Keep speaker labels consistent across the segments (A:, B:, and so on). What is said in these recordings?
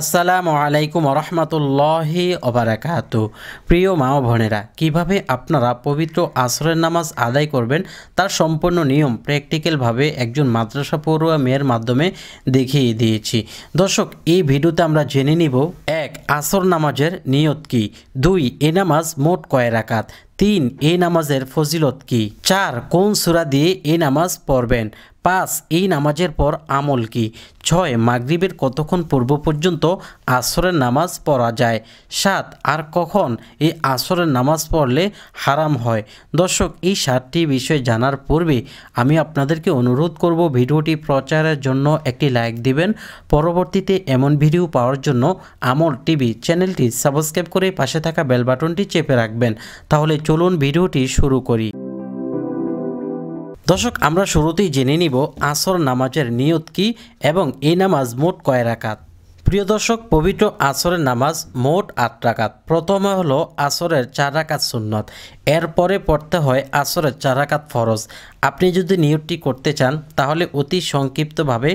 A: আসসালামু আলাইকুম রহমতুল্লাহি অবরাকাত প্রিয় মা ও ভনেরা কীভাবে আপনারা পবিত্র আশ্রয়ের নামাজ আদায় করবেন তার সম্পূর্ণ নিয়ম প্র্যাকটিক্যালভাবে একজন মাদ্রাসা পড়ুয়া মেয়ের মাধ্যমে দেখিয়ে দিয়েছি দর্শক এই ভিডিওতে আমরা জেনে নিব এক আসর নামাজের নিয়ত কি দুই এ নামাজ মোট কয় রাকাত তিন এ নামাজের ফজিলত কি চার কোন সুরা দিয়ে এ নামাজ পড়বেন পাঁচ এই নামাজের পর আমল কি ছয় মাগরীবের কতক্ষণ পূর্ব পর্যন্ত আসরের নামাজ পড়া যায় সাত আর কখন এই আসরের নামাজ পড়লে হারাম হয় দর্শক এই সাতটি বিষয় জানার পূর্বে আমি আপনাদেরকে অনুরোধ করব ভিডিওটি প্রচারের জন্য একটি লাইক দিবেন পরবর্তীতে এমন ভিডিও পাওয়ার জন্য আমল টিভি চ্যানেলটি সাবস্ক্রাইব করে পাশে থাকা বেল বাটনটি চেপে রাখবেন তাহলে চলুন ভিডিওটি শুরু করি দর্শক আমরা শুরুতেই জেনে নিব আসর নামাজের নিয়ত কি এবং এই নামাজ মোট কয় রাকাত প্রিয় দর্শক পবিত্র আসরের নামাজ মোট আট রাকাত প্রথমে হলো আসরের চার রাকাত সুন্নত এরপরে পড়তে হয় আসরের চার রাকাত ফরজ আপনি যদি নিয়তটি করতে চান তাহলে অতি সংক্ষিপ্তভাবে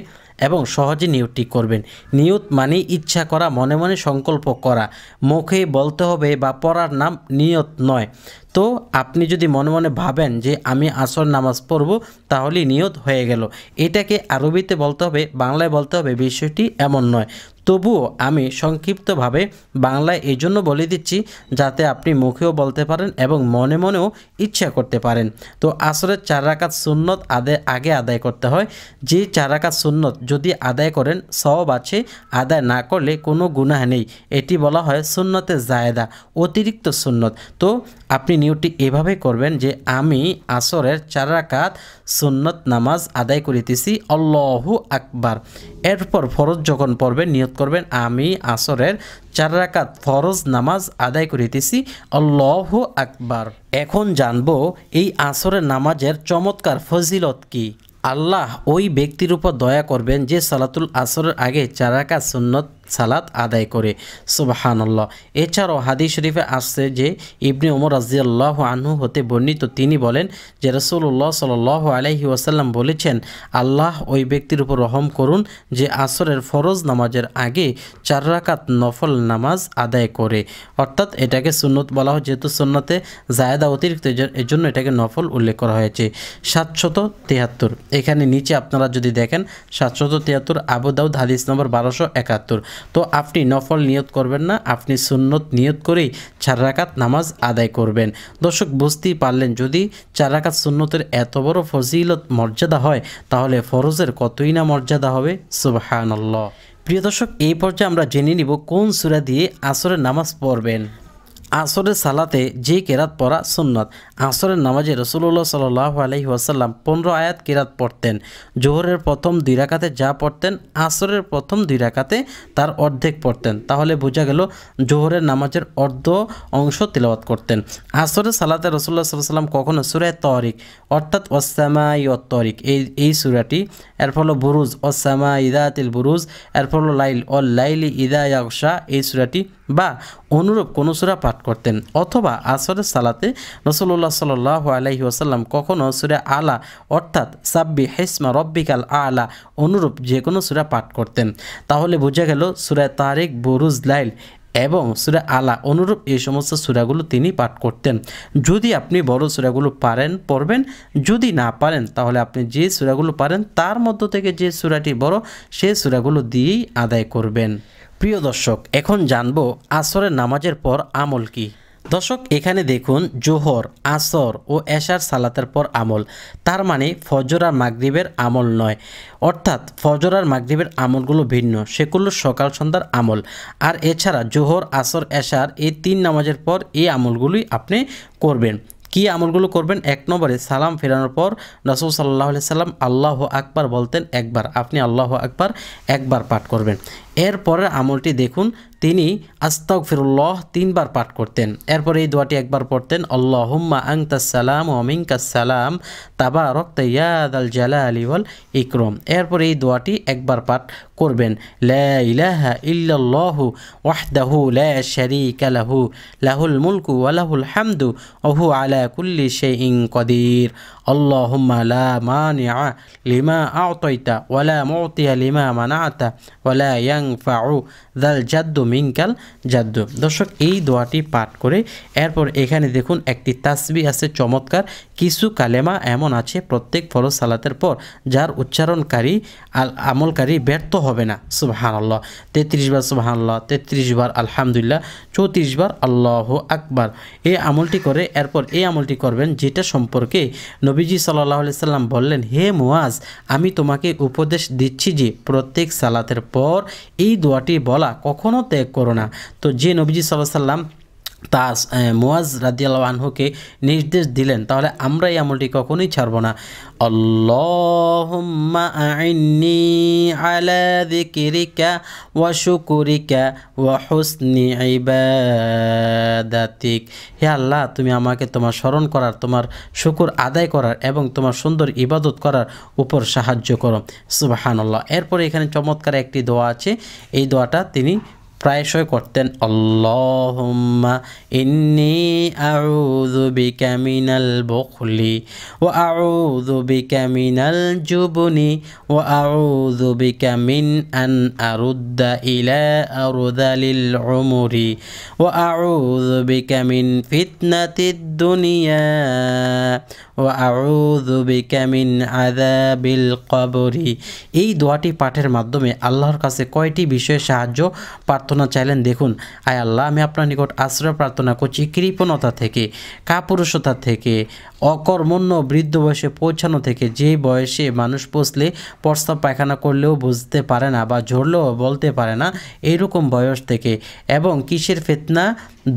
A: এবং সহজে নিয়তটি করবেন নিয়ত মানে ইচ্ছা করা মনে মনে সংকল্প করা মুখে বলতে হবে বা পড়ার নাম নিয়ত নয় তো আপনি যদি মনে মনে ভাবেন যে আমি আসর নামাজ পড়ব তাহলে নিয়ত হয়ে গেল এটাকে আরবিতে বলতে হবে বাংলায় বলতে হবে বিষয়টি এমন নয় তবুও আমি সংক্ষিপ্তভাবে বাংলায় এই জন্য বলে দিচ্ছি যাতে আপনি মুখেও বলতে পারেন এবং মনে মনেও ইচ্ছা করতে পারেন তো আসরের চার রাকাত সুন্নত আদে আগে আদায় করতে হয় যে চার রাকাত সুন্নত যদি আদায় করেন সব আছে আদায় না করলে কোনো গুনাহ নেই এটি বলা হয় সুন্নতে জায়দা অতিরিক্ত সুন্নত তো আপনি নিউটি এভাবে করবেন যে আমি আসরের চার রাকাত সুন্নত নামাজ আদায় করিতেছি আল্লাহু আকবার এরপর ফরজ যখন পড়বেন নিয়ত নিয়ত করবেন আমি আসরের চার রাকাত ফরজ নামাজ আদায় করিতেছি আল্লাহ আকবার এখন জানব এই আসরের নামাজের চমৎকার ফজিলত কি আল্লাহ ওই ব্যক্তির উপর দয়া করবেন যে সালাতুল আসরের আগে চারাকা সুন্নত সালাত আদায় করে সুবাহানল্লাহ এছাড়াও হাদিস শরীফে আসছে যে ইবনে ওমর রাজিয়াল্লাহ আনহু হতে বর্ণিত তিনি বলেন যে রসুল্লাহ সাল আলহি ওয়াসাল্লাম বলেছেন আল্লাহ ওই ব্যক্তির উপর রহম করুন যে আসরের ফরজ নামাজের আগে চার রাকাত নফল নামাজ আদায় করে অর্থাৎ এটাকে সুন্নত বলা হয় যেহেতু সুন্নতে জায়দা অতিরিক্ত এর জন্য এটাকে নফল উল্লেখ করা হয়েছে সাতশত তিয়াত্তর এখানে নিচে আপনারা যদি দেখেন সাতশত তিয়াত্তর আবুদাউদ হাদিস নম্বর বারোশো একাত্তর তো আপনি নফল নিয়ত করবেন না আপনি সুন্নত নিয়ত করেই চার রাকাত নামাজ আদায় করবেন দর্শক বুঝতেই পারলেন যদি চার রাকাত সুন্নতের এত বড় ফজিলত মর্যাদা হয় তাহলে ফরজের কতই না মর্যাদা হবে সুবাহানল্লাহ প্রিয় দর্শক এই পর্যায়ে আমরা জেনে নিব কোন সুরা দিয়ে আসরের নামাজ পড়বেন আসরের সালাতে যে কেরাত পড়া সুন্নত আসরের নামাজে রসুল্লাহ সাল্লাহ আলহি ওয়াসাল্লাম পনেরো আয়াত কেরাত পড়তেন জোহরের প্রথম দুই রাকাতে যা পড়তেন আসরের প্রথম দুই রাকাতে তার অর্ধেক পড়তেন তাহলে বোঝা গেল জোহরের নামাজের অর্ধ অংশ তিলওয়াত করতেন আসরের সালাতে রসুল্লাহ সাল্লাহ সাল্লাম কখনও সুরায় তরিক অর্থাৎ ওসামাই অতরিক এই এই সুরাটি এর ফলে বুরুজ ওসামা ইদাতিল বুরুজ এর ফলে লাইল অ লাইলি ইদা ইয়াকশা এই সুরাটি বা অনুরূপ কোনো সুরা পাঠ করতেন অথবা আসরের সালাতে রসল্লাহ সাল্লাহ আলহি আসাল্লাম কখনও সুরা আলা অর্থাৎ সাব্বি হেসমা রব্বিকাল আলা অনুরূপ যে কোনো সুরা পাঠ করতেন তাহলে বোঝা গেল সুরা তারেক বরুজ লাইল এবং সুরা আলা অনুরূপ এই সমস্ত সুরাগুলো তিনি পাঠ করতেন যদি আপনি বড় সুরাগুলো পারেন পড়বেন যদি না পারেন তাহলে আপনি যে সুরাগুলো পারেন তার মধ্য থেকে যে সুরাটি বড় সেই সুরাগুলো দিয়েই আদায় করবেন প্রিয় দর্শক এখন জানব আসরের নামাজের পর আমল কি দর্শক এখানে দেখুন জোহর আসর ও এশার সালাতের পর আমল তার মানে ফজর আর মাগরীবের আমল নয় অর্থাৎ ফজর আর মাগরীবের আমলগুলো ভিন্ন সেগুলো সকাল সন্ধ্যার আমল আর এছাড়া জোহর আসর এশার এই তিন নামাজের পর এই আমলগুলি আপনি করবেন কী আমলগুলো করবেন এক নম্বরে সালাম ফেরানোর পর রাসুল সাল্লাহ সাল্লাম আল্লাহ আকবার বলতেন একবার আপনি আল্লাহ আকবার একবার পাঠ করবেন এর আমলটি দেখুন তিনি আস্তক ফিরুল্লাহ তিনবার পাঠ করতেন এরপরে এই দোয়াটি একবার পড়তেন আল্লাহম্মা অমিং কাসালাম তাবা রক্তাইয়াদ আল জালা আলী ওয়াল ইকরম এরপরে এই দোয়াটি একবার পাঠ করবেন লাহা ওয়াহদাহু লারিক লাহু লাহুল মুলকু আলাহুল হামদু অহু আলা কুল্লি শে ইং কদির اللهم لا مانع لما أعطيت ولا معطي لما منعت ولا ينفع দাল জাদ্দু মিঙ্কাল জাদ্দু দর্শক এই দোয়াটি পাঠ করে এরপর এখানে দেখুন একটি তাসবি আছে চমৎকার কিছু কালেমা এমন আছে প্রত্যেক ফরজ সালাতের পর যার উচ্চারণকারী আল আমলকারী ব্যর্থ হবে না আল্লাহ তেত্রিশ বার আল্লাহ তেত্রিশ বার আলহামদুলিল্লাহ চৌত্রিশ বার আল্লাহ আকবার এই আমলটি করে এরপর এই আমলটি করবেন যেটা সম্পর্কে নবীজি সাল্লাহ সাল্লাম বললেন হে মোয়াজ আমি তোমাকে উপদেশ দিচ্ছি যে প্রত্যেক সালাতের পর এই দোয়াটি বল বলা কখনও ত্যাগ করো না তো যে নবীজি সাল্লাহ সাল্লাম তাস মোয়াজ রাদিয়াল আনহুকে নির্দেশ দিলেন তাহলে আমরা এই আমলটি কখনোই ছাড়ব না আল্লাহুম্মা আইন্নি আলা হে আল্লাহ তুমি আমাকে তোমার স্মরণ করার তোমার শুকুর আদায় করার এবং তোমার সুন্দর ইবাদত করার উপর সাহায্য করো আল্লাহ এরপরে এখানে চমৎকার একটি দোয়া আছে এই দোয়াটা তিনি প্রায়শই করতেন আল্লাহুম্মা ইন্নি আউযু বিকা মিনাল বুখলি ওয়া আউযু বিকা মিনাল জুবনি ওয়া আউযু বিকা মিন আন আরুদ্দা ইলা আরদালিল উমরি ওয়া আউযু বিকা মিন ফিতনাতিদ দুনিয়া আউযু বিকা মিন কবরি এই দোয়াটি পাঠের মাধ্যমে আল্লাহর কাছে কয়টি বিষয়ে সাহায্য প্রার্থনা চাইলেন দেখুন আয় আল্লাহ আমি আপনার নিকট আশ্রয় প্রার্থনা করছি কৃপণতা থেকে কাপুরুষতা থেকে অকর্মণ্য বৃদ্ধ বয়সে পৌঁছানো থেকে যে বয়সে মানুষ পৌঁছলে প্রস্তাব পায়খানা করলেও বুঝতে পারে না বা ঝরলেও বলতে পারে না এইরকম বয়স থেকে এবং কিসের ফেতনা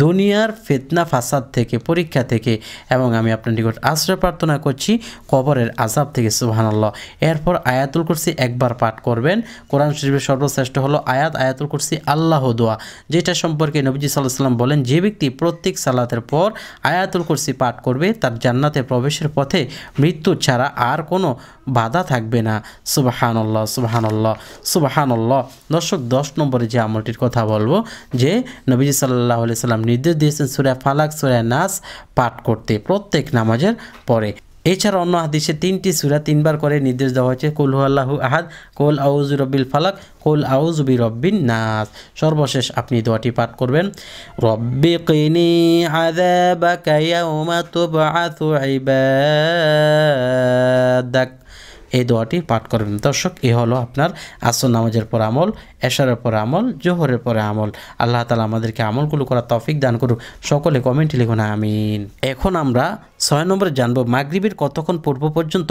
A: দুনিয়ার ফেতনা ফাসাদ থেকে পরীক্ষা থেকে এবং আমি আপনার নিকট আশ্রয় প্রার্থনা করছি কবরের আজাব থেকে সুবহানাল্লাহ এরপর আয়াতুল কুরসি একবার পাঠ করবেন কোরআন শরীফের সর্বশ্রেষ্ঠ হলো আয়াত আয়াতুল কুরসি আল্লাহ দোয়া যেটা সম্পর্কে নবীজি সাল্লাহ সাল্লাম বলেন যে ব্যক্তি প্রত্যেক সালাতের পর আয়াতুল কুরসি পাঠ করবে তার জান্নাত জান্নাতে প্রবেশের পথে মৃত্যু ছাড়া আর কোনো বাধা থাকবে না সুবাহানল্লাহ সুবাহানল্লাহ সুবাহানল্লাহ দর্শক দশ নম্বরে যে আমলটির কথা বলবো যে নবীজি সাল্লাহ সাল্লাম নির্দেশ দিয়েছেন সুরা ফালাক সুরা নাস পাঠ করতে প্রত্যেক নামাজের পরে এছাড়া অন্য হাদিসে তিনটি সুরা তিনবার করে নির্দেশ দেওয়া হয়েছে কুল আল্লাহু আহাদ কোল আউজ রব্বিল ফালাক কোল আউজ বি রব্বিন নাস সর্বশেষ আপনি দোয়াটি পাঠ করবেন রব্বি কিনি আযাবাকা ইয়াউমা তুবআসু ইবাদাক এই দোয়াটি পাঠ করবেন দর্শক এ হলো আপনার আসর নামাজের পর আমল এশারের পর আমল জোহরের পরে আমল আল্লাহ তালা আমাদেরকে আমলগুলো করার তফিক দান করুক সকলে কমেন্টে লিখুন আমিন এখন আমরা ছয় নম্বরে জানবো মাগরিবের কতক্ষণ পূর্ব পর্যন্ত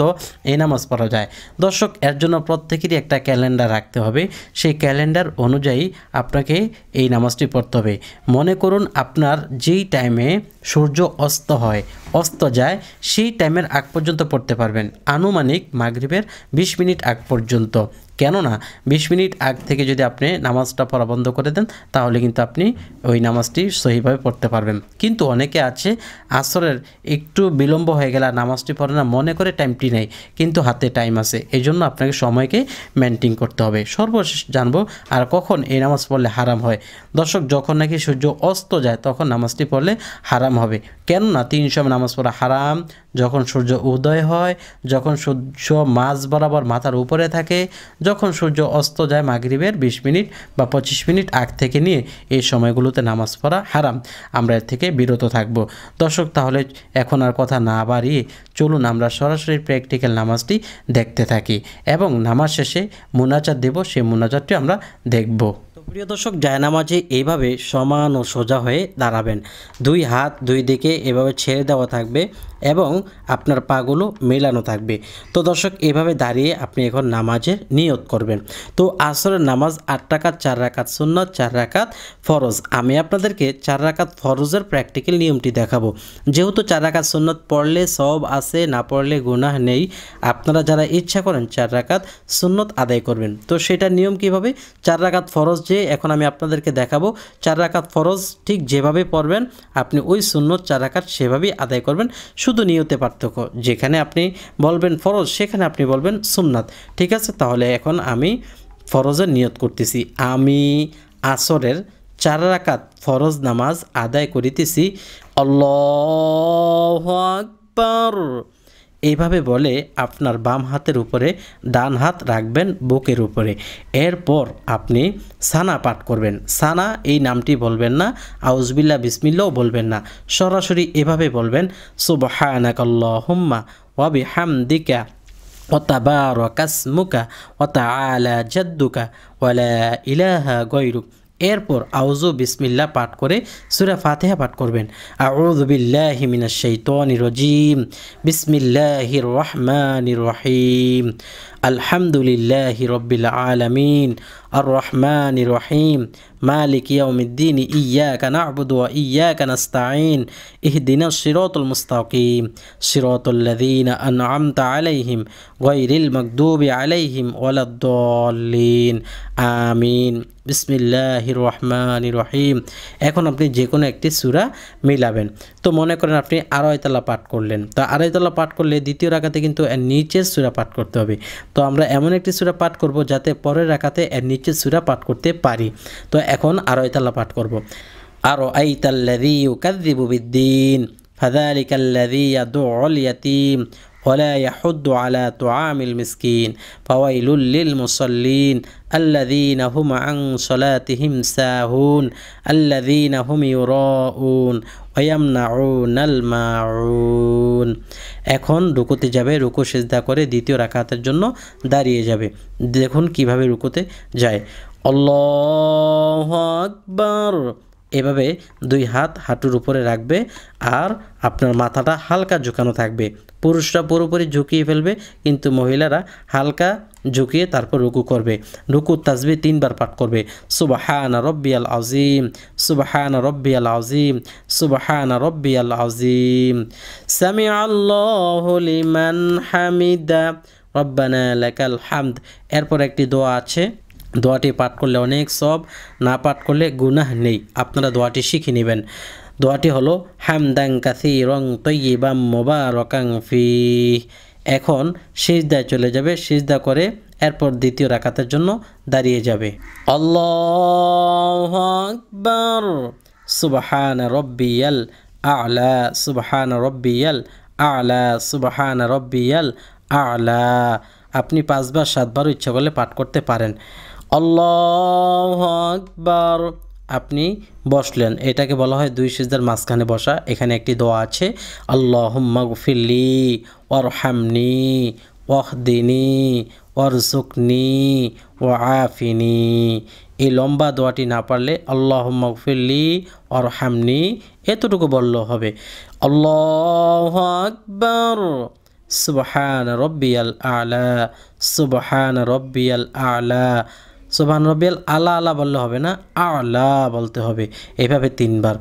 A: এই নামাজ পড়া যায় দর্শক এর জন্য প্রত্যেকেরই একটা ক্যালেন্ডার রাখতে হবে সেই ক্যালেন্ডার অনুযায়ী আপনাকে এই নামাজটি পড়তে হবে মনে করুন আপনার যেই টাইমে সূর্য অস্ত হয় অস্ত যায় সেই টাইমের আগ পর্যন্ত পড়তে পারবেন আনুমানিক মাগরিবের ২০ মিনিট আগ পর্যন্ত কেননা বিশ মিনিট আগ থেকে যদি আপনি নামাজটা পড়া বন্ধ করে দেন তাহলে কিন্তু আপনি ওই নামাজটি সহিভাবে পড়তে পারবেন কিন্তু অনেকে আছে আসরের একটু বিলম্ব হয়ে গেলে নামাজটি পড়ে না মনে করে টাইমটি নেই কিন্তু হাতে টাইম আছে এই জন্য আপনাকে সময়কে মেনটেন করতে হবে সর্বশেষ জানবো আর কখন এই নামাজ পড়লে হারাম হয় দর্শক যখন নাকি সূর্য অস্ত যায় তখন নামাজটি পড়লে হারাম হবে কেননা তিন সময় নামাজ পড়া হারাম যখন সূর্য উদয় হয় যখন সূর্য মাঝ বরাবর মাথার উপরে থাকে যখন সূর্য অস্ত যায় মাগরিবের বিশ মিনিট বা পঁচিশ মিনিট আগ থেকে নিয়ে এই সময়গুলোতে নামাজ পড়া হারাম আমরা এর থেকে বিরত থাকব দর্শক তাহলে এখন আর কথা না বাড়িয়ে চলুন আমরা সরাসরি প্র্যাকটিক্যাল নামাজটি দেখতে থাকি এবং নামাজ শেষে মোনাজাত দেব সেই মোনাজাতটি আমরা দেখব প্রিয় দর্শক জায়নামাজে এইভাবে সমান ও সোজা হয়ে দাঁড়াবেন দুই হাত দুই দিকে এভাবে ছেড়ে দেওয়া থাকবে এবং আপনার পাগুলো মেলানো থাকবে তো দর্শক এভাবে দাঁড়িয়ে আপনি এখন নামাজের নিয়ত করবেন তো আসরের নামাজ আট রাকাত চার রাকাত শূন্য চার রাকাত ফরজ আমি আপনাদেরকে চার রাকাত ফরজের প্র্যাকটিক্যাল নিয়মটি দেখাবো যেহেতু চার রাকাত সুন্নত পড়লে সব আছে না পড়লে গুনাহ নেই আপনারা যারা ইচ্ছা করেন চার রাকাত সুন্নত আদায় করবেন তো সেটার নিয়ম কিভাবে চার রাকাত ফরজ যে এখন আমি আপনাদেরকে দেখাবো চার রাকাত ফরজ ঠিক যেভাবে পড়বেন আপনি ওই সুন্নত চার রাকাত সেভাবেই আদায় করবেন শুধু শুধু নিয়তে পার্থক্য যেখানে আপনি বলবেন ফরজ সেখানে আপনি বলবেন সোমনাথ ঠিক আছে তাহলে এখন আমি ফরজের নিয়ত করতেছি আমি আসরের চার রাকাত ফরজ নামাজ আদায় করিতেছি অল্লাহ আকবর এইভাবে বলে আপনার বাম হাতের উপরে ডান হাত রাখবেন বুকের উপরে এরপর আপনি সানা পাঠ করবেন সানা এই নামটি বলবেন না আউজবিল্লা বিসমিল্লাও বলবেন না সরাসরি এভাবে বলবেন সুবাহানাকাল্লাহুম্মা ওয়াবি হামদিকা অতা আলা জাদ্দুকা ওয়ালা ইলাহা গৈরুক এরপর আউজু বিসমিল্লা পাঠ করে সুরা ফাতেহা পাঠ করবেন আউজবিল্লাহিমিনাশাইতনির রজিম বিসমিল্লাহির রহমানির রহিম আলহামদুলিল্লাহ রবিল আলমিন আর রহমান রহিম মালিক ইয়াউমিদ্দিন ইয়া কানা আবুদুয়া ইয়া কানাস্তাইন ইহদিন সিরতুল মুস্তাকিম সিরতুল্লাদিন আনআমতা আলাইহিম গৈরিল মকদুবি আলাইহিম ওয়ালাদ্দলিন আমিন বিসমিল্লাহ রহমান রহিম এখন আপনি যে কোনো একটি সুরা মিলাবেন তো মনে করেন আপনি আড়াইতলা পাঠ করলেন তো আড়াইতলা পাঠ করলে দ্বিতীয় রাখাতে কিন্তু নিচের সুরা পাঠ করতে হবে তো আমরা এমন একটি সুরা পাঠ করব যাতে পরের রাখাতে এর নিচে সুরা পাঠ করতে পারি তো এখন আরও এতাল্লা পাঠ করব আরও আইতাল্লাদি ইউকাদ্দিবুবিদ্দিন ফাদালিকাল্লাদি ইয়াদুল ইয়াতিম ولا يحض على طعام المسكين فويل للمصلين الذين هم عن صلاتهم ساهون الذين هم উন এখন রুকুতে যাবে রুকু সেজদা করে দ্বিতীয় রাখাতের জন্য দাঁড়িয়ে যাবে দেখুন কিভাবে রুকুতে যায় অল্লাহ আকবর এভাবে দুই হাত হাঁটুর উপরে রাখবে আর আপনার মাথাটা হালকা ঝুঁকানো থাকবে পুরুষরা পুরোপুরি ঝুঁকিয়ে ফেলবে কিন্তু মহিলারা হালকা ঝুঁকিয়ে তারপর রুকু করবে রুকু তাজবি তিনবার পাঠ করবে সুবাহানা রব্বিয়াল আজিম সুবাহানা রব্বিয়াল আজিম সুবাহানা রব্বিয়াল আজিম সামি আল্লাহ হামিদা রব্বানা লাকাল হামদ এরপর একটি দোয়া আছে দোয়াটি পাঠ করলে অনেক সব না পাঠ করলে গুনাহ নেই আপনারা দোয়াটি শিখে নেবেন দোয়াটি হলো হামদাং কাসি রং মোবা মোবারকাং ফি এখন সিজদায় চলে যাবে সিজদা করে এরপর দ্বিতীয় রাকাতের জন্য দাঁড়িয়ে যাবে আকবার সুবহান রব্বিয়াল আলা সুবহান রব্বিয়াল আলা সুবহান রব্বিয়াল আলা আপনি পাঁচবার সাতবার ইচ্ছা করলে পাঠ করতে পারেন আল্লাহ আকবর আপনি বসলেন এটাকে বলা হয় দুই সিজদার মাঝখানে বসা এখানে একটি দোয়া আছে আল্লাহ মগফিল্লি ওহদিনি ওয়াহদিনী সুকনি ও আফিনি এই লম্বা দোয়াটি না পারলে আল্লাহ মগফিল্লি হামনি এতটুকু বললেও হবে আল্লাহ আকবর সুবহান রব্বিয়াল আলা সুবহান রব্বিয়াল আলা সোবাহান রব্বিয়াল আলা আলা বললে হবে না আলা বলতে হবে এভাবে তিনবার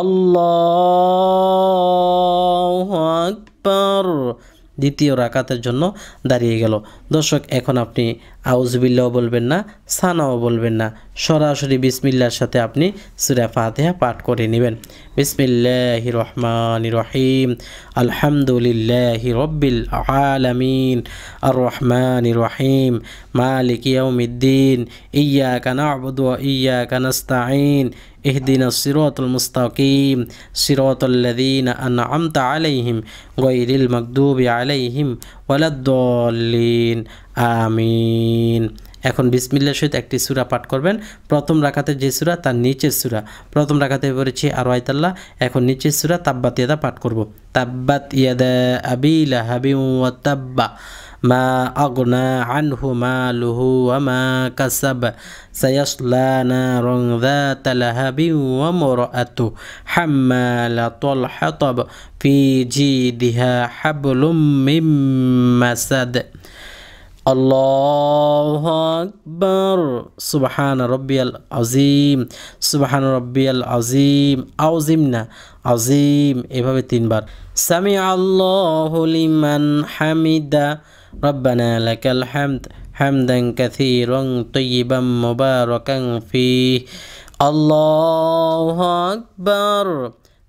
A: অল্লাহ আকবর দ্বিতীয় রাকাতের জন্য দাঁড়িয়ে গেল দর্শক এখন আপনি আউজবিল্লাও বলবেন না সানাও বলবেন না সরাসরি বিসমিল্লার সাথে আপনি সুরা ফাতেহা পাঠ করে নেবেন বিসমিল্লাহ রহমান রহিম আলহামদুলিল্লাহ রব্বিল আলামিন আর রহমান রহিম মালিক ইয়াউমিদ্দিন ইয়া কানাবুদু ইয়া কানাস্তাইন ইহদিন সিরতুল মুস্তাকিম صراط আনআমত আলাইহিম গাইরিল মাগদুবি আলাইহিম عليهم ولا الضالين এখন বিসমিল্লার সহিত একটি সুরা পাঠ করবেন প্রথম রাখাতে যে সুরা তার নিচের সুরা প্রথম রাখাতে পড়েছি আর আয়তাল্লাহ এখন নিচের সুরা তাব্বাত ইয়াদা পাঠ করব তাব্বাত ইয়াদা আবিলা লাহাবি ওয়া তাব্বা মা আগনা আনহু মা ওয়া মা কাসাব সায়াসলা নারং যাতা লাহাবিন ওয়া মারাতু হাম্মালাতুল হাতাব ফি জিদিহা হাবলুম মিম মাসাদ الله أكبر سبحان ربي العظيم سبحان ربي العظيم عظيمنا عظيم إبهاب التنبر سمع الله لمن حمد ربنا لك الحمد حمدا كثيرا طيبا مباركا فيه الله أكبر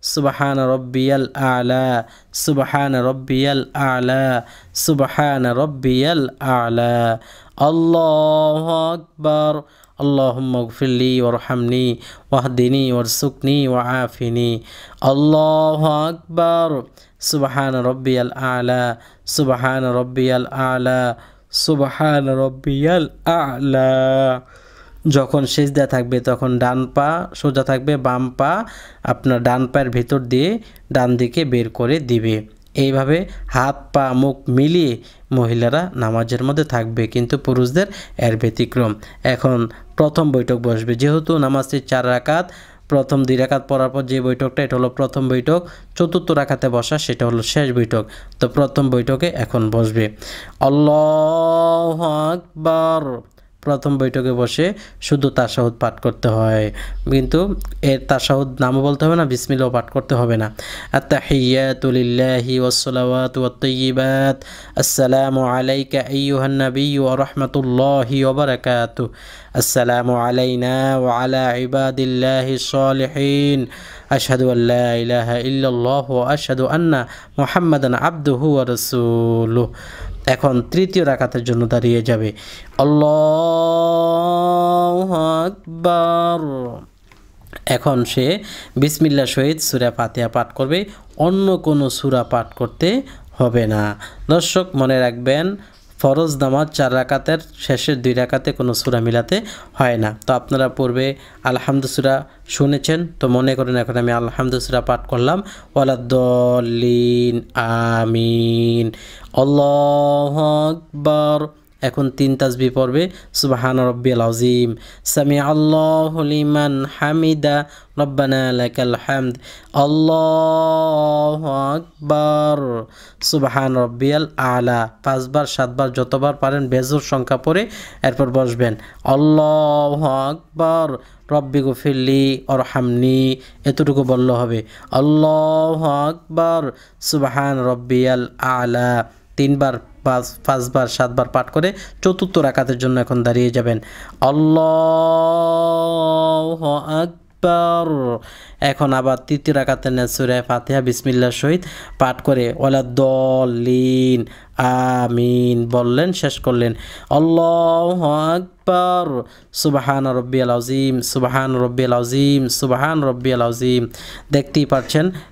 A: سبحان ربي الأعلى سبحان ربي الأعلى سبحان ربي الأعلى الله أكبر اللهم اغفر لي وارحمني واهدني وارزقني وعافني الله أكبر سبحان ربي الأعلى سبحان ربي الأعلى سبحان ربي الأعلى যখন সেজদা থাকবে তখন ডান পা সোজা থাকবে বাম পা আপনার ডান পায়ের ভেতর দিয়ে ডান দিকে বের করে দিবে এইভাবে হাত পা মুখ মিলিয়ে মহিলারা নামাজের মধ্যে থাকবে কিন্তু পুরুষদের এর ব্যতিক্রম এখন প্রথম বৈঠক বসবে যেহেতু নামাজটির চার রাকাত প্রথম দুই রাখাত পড়ার পর যে বৈঠকটা এটা হলো প্রথম বৈঠক চতুর্থ রাখাতে বসা সেটা হলো শেষ বৈঠক তো প্রথম বৈঠকে এখন বসবে আল্লাহ আকবার প্রথম বৈঠকে বসে শুধু তাসাহুদ পাঠ করতে হয় কিন্তু এর তাসাহুদ নামও বলতে হবে না বিসমিল্লাও পাঠ করতে হবে না আত্তাহিয়াতুলিল্লাহি ওয়াসসালাওয়াতু ওয়াত-তাইয়িবাত আসসালামু আলাইকা আইয়ুহান নবী ওয়া রাহমাতুল্লাহি ওয়া বারাকাতু আসসালামু আলাইনা ওয়া আলা ইবাদিল্লাহিস সলিহিন আশহাদু আল্লা ইলাহা ইল্লাল্লাহ ওয়া আশহাদু আন্না মুহাম্মাদান আবদুহু ওয়া রাসূলুহু এখন তৃতীয় রাখাতের জন্য দাঁড়িয়ে যাবে আল্লাহ আকবার এখন সে বিসমিল্লা সহিত সুরা পাতিয়া পাঠ করবে অন্য কোনো সুরা পাঠ করতে হবে না দর্শক মনে রাখবেন ফরজ নামাজ চার রাকাতের শেষের দুই রাকাতে কোনো সুরা মিলাতে হয় না তো আপনারা পূর্বে আলহামদুসুরা শুনেছেন তো মনে করেন এখন আমি আলহামদুসুরা পাঠ করলাম ওলাদ্দিন আমিন অল্লাহ আকবর এখন তিন তাজবি পড়বে সুবাহান রব্বিল আজিম সামি আল্লাহ হামিদা রব্বানা হামদ আল্লাহ আকবর সুবাহান রব্বিয়াল আলা পাঁচবার সাতবার যতবার পারেন বেজোর সংখ্যা পড়ে এরপর বসবেন আল্লাহ আকবর রব্বি গুফিল্লি অর হামনি এতটুকু বলল হবে আল্লাহ আকবর সুবাহান রব্বিয়াল আলা তিনবার পাঁচ পাঁচবার সাতবার পাঠ করে চতুর্থ রাকাতের জন্য এখন দাঁড়িয়ে যাবেন আল্লাহ আকবর এখন আবার তৃতীয় রাকাতে নেসুরে ফাতিহা বিসমিল্লার সহিত পাঠ করে ওলা দলিন আমিন বললেন শেষ করলেন আল্লাহ আকবর সুবাহান রব্বিয়াল আজিম সুবাহান রব্বিয়াল আজিম সুবাহান রব্বিয়াল আজিম দেখতেই পারছেন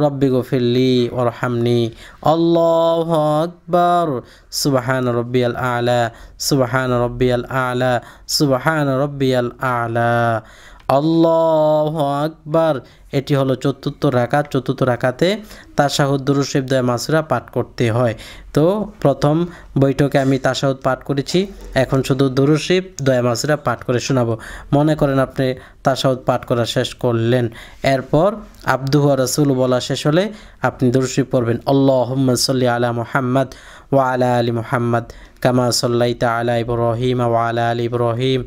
A: ربي اغفر لي وارحمني الله أكبر سبحان ربي الأعلى سبحان ربي الأعلى سبحان ربي الأعلى الله أكبر এটি হলো চতুর্থ রাকাত চতুর্থ রাখাতে তাশাহুদ দুরুশিবদয় মাসুরা পাঠ করতে হয় তো প্রথম বৈঠকে আমি তাশাহুদ পাঠ করেছি এখন শুধু দুরুশিব দয়া মাসুরা পাঠ করে শোনাবো মনে করেন আপনি তাশাহুদ পাঠ করা শেষ করলেন এরপর আব্দুহ রসুল বলা শেষ হলে আপনি দুরুশিব পড়বেন আল্লাহ সাল্লি আলা মোহাম্মদ ওয়া আলা আলী মোহাম্মদ কামা সাল্লাই আলা ইব্রাহিম ওয়া আলা আলী ইব্রাহিম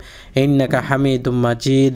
A: ইন্নাকা হামিদুম মাজিদ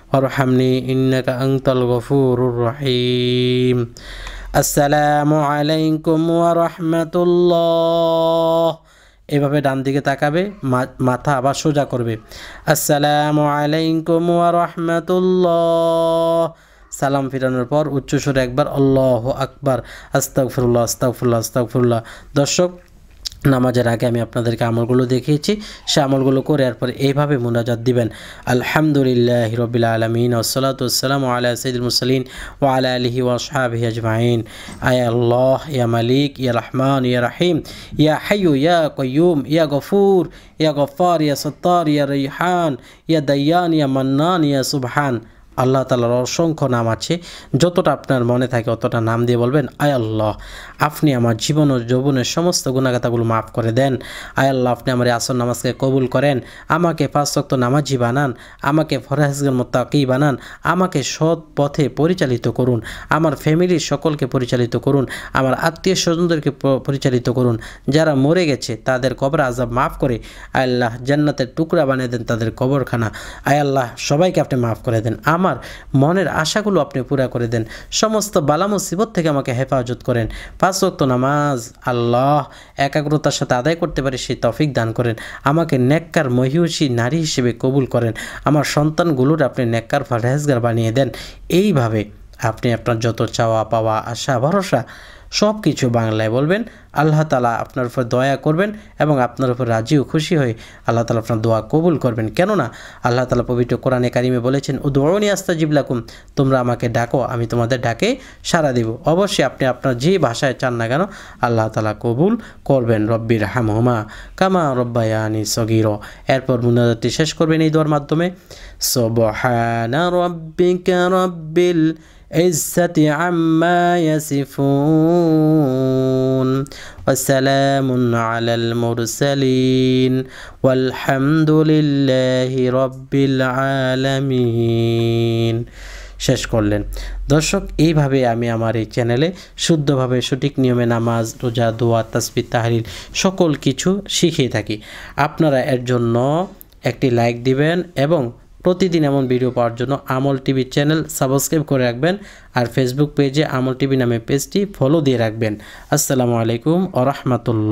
A: ওরহামনি ইন্নাকা আংতাল গফুরুর রহিম আসসালামু আলাইকুম রাহমাতুল্লাহ এভাবে ডান দিকে তাকাবে মাথা আবার সোজা করবে আসসালামু আলাইকুম রাহমাতুল্লাহ সালাম ফিরানোর পর উচ্চ সুরে একবার আল্লাহ আকবার আস্তাকফিরুল্লাহ আস্তাকফিরুল্লাহ আস্তাকফিরুল্লাহ দর্শক নামাজের আগে আমি আপনাদেরকে আমলগুলো দেখিয়েছি সে আমলগুলো করে এরপরে এইভাবে মুনাজাত দিবেন আলহামদুলিল্লাহ হিরবিল আলমিন ওসলাতাম আলা সঈদুল মুসলিন ও আলা আলহি ওয়াসহাব আজমাইন আয় আল্লাহ ইয়া মালিক ইয়া রহমান ইয়া রাহিম ইয়া হাইয়ু ইয়া কয়ুম ইয়া গফুর ইয়া গফার ইয়া সত্তার ইয়া রহান ইয়া দয়ান ইয়া মান্নান ইয়া সুবহান আল্লাহ তালার অসংখ্য নাম আছে যতটা আপনার মনে থাকে অতটা নাম দিয়ে বলবেন আয় আল্লাহ আপনি আমার জীবন ও যৌবনের সমস্ত গুণাগাতাগুলো মাফ করে দেন আয় আল্লাহ আপনি আমার আসন নামাজকে কবুল করেন আমাকে পাঁচশক্ত নামাজি বানান আমাকে ফরাহেজগের মোত্তাকি বানান আমাকে সৎ পথে পরিচালিত করুন আমার ফ্যামিলির সকলকে পরিচালিত করুন আমার আত্মীয় স্বজনদেরকে পরিচালিত করুন যারা মরে গেছে তাদের কবর আজাব মাফ করে আয় আল্লাহ জান্নাতের টুকরা বানিয়ে দেন তাদের কবরখানা আয় আল্লাহ সবাইকে আপনি মাফ করে দেন আমার মনের আশাগুলো আপনি পুরা করে দেন সমস্ত বালা মুসিবত থেকে আমাকে হেফাজত করেন পাঁচ ওয়াক্ত নামাজ আল্লাহ একাগ্রতার সাথে আদায় করতে পারি সেই তফিক দান করেন আমাকে নেককার মহিষী নারী হিসেবে কবুল করেন আমার সন্তানগুলোর আপনি নেককার ফারহেজগার বানিয়ে দেন এইভাবে আপনি আপনার যত চাওয়া পাওয়া আশা ভরসা সব কিছু বাংলায় বলবেন আল্লাহ তালা আপনার উপর দয়া করবেন এবং আপনার উপর রাজিও খুশি হয়ে আল্লাহ তালা আপনার দোয়া কবুল করবেন কেননা আল্লাহ তালা পবিত্র কোরআনে কারিমে বলেছেন ও দৌড়নি আস্তা জিবলাকুম তোমরা আমাকে ডাকো আমি তোমাদের ডাকে সাড়া দেব অবশ্যই আপনি আপনার যে ভাষায় চান না কেন আল্লাহ তালা কবুল করবেন রব্বির হামহুমা কামা রব্বায়ানি সগির এরপর মুনাজাতটি শেষ করবেন এই দোয়ার মাধ্যমে সবহানা রব্বিকা রব্বিল العزة عما يصفون وسلام على المرسلين والحمد لله رب العالمين শেষ করলেন দর্শক এইভাবে আমি আমার এই চ্যানেলে শুদ্ধভাবে সঠিক নিয়মে নামাজ রোজা দোয়া তাসবি তাহারির সকল কিছু শিখিয়ে থাকি আপনারা এর জন্য একটি লাইক দিবেন এবং প্রতিদিন এমন ভিডিও পাওয়ার জন্য আমল টিভি চ্যানেল সাবস্ক্রাইব করে রাখবেন আর ফেসবুক পেজে আমল টিভি নামে পেজটি ফলো দিয়ে রাখবেন আসসালামু আলাইকুম আ